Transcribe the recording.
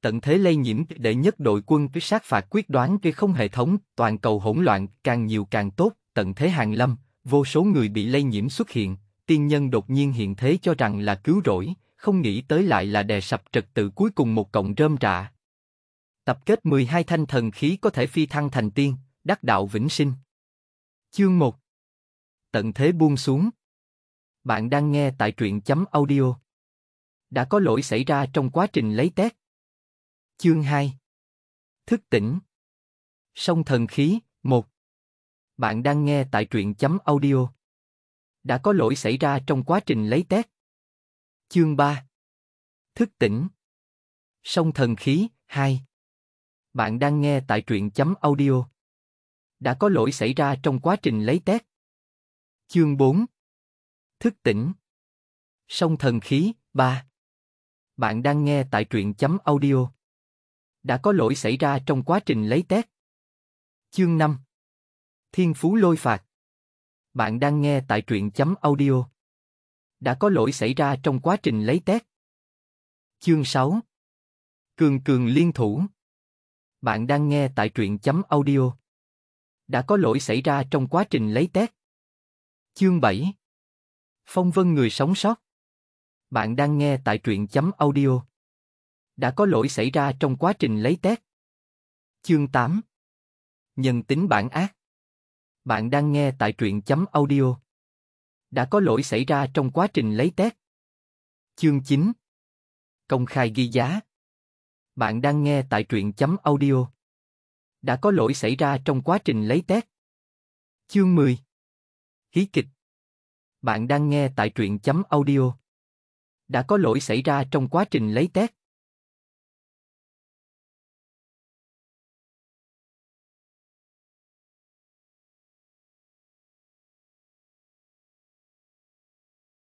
tận thế lây nhiễm để nhất đội quân cứ sát phạt quyết đoán cái không hệ thống, toàn cầu hỗn loạn, càng nhiều càng tốt, tận thế hàng lâm, vô số người bị lây nhiễm xuất hiện, tiên nhân đột nhiên hiện thế cho rằng là cứu rỗi, không nghĩ tới lại là đè sập trật tự cuối cùng một cộng rơm rạ. Tập kết 12 thanh thần khí có thể phi thăng thành tiên, đắc đạo vĩnh sinh. Chương 1 Tận thế buông xuống Bạn đang nghe tại truyện chấm audio. Đã có lỗi xảy ra trong quá trình lấy test Chương 2 Thức tỉnh Sông thần khí 1 Bạn đang nghe tại truyện chấm audio Đã có lỗi xảy ra trong quá trình lấy test Chương 3 Thức tỉnh Sông thần khí 2 Bạn đang nghe tại truyện chấm audio Đã có lỗi xảy ra trong quá trình lấy test Chương 4 Thức tỉnh Sông thần khí 3 Bạn đang nghe tại truyện chấm audio đã có lỗi xảy ra trong quá trình lấy test. Chương 5 Thiên phú lôi phạt Bạn đang nghe tại truyện chấm audio. Đã có lỗi xảy ra trong quá trình lấy test. Chương 6 Cường cường liên thủ Bạn đang nghe tại truyện chấm audio. Đã có lỗi xảy ra trong quá trình lấy test. Chương 7 Phong vân người sống sót Bạn đang nghe tại truyện chấm audio đã có lỗi xảy ra trong quá trình lấy test. Chương 8 Nhân tính bản ác Bạn đang nghe tại truyện chấm audio. Đã có lỗi xảy ra trong quá trình lấy test. Chương 9 Công khai ghi giá Bạn đang nghe tại truyện chấm audio. Đã có lỗi xảy ra trong quá trình lấy test. Chương 10 Hí kịch Bạn đang nghe tại truyện chấm audio. Đã có lỗi xảy ra trong quá trình lấy test.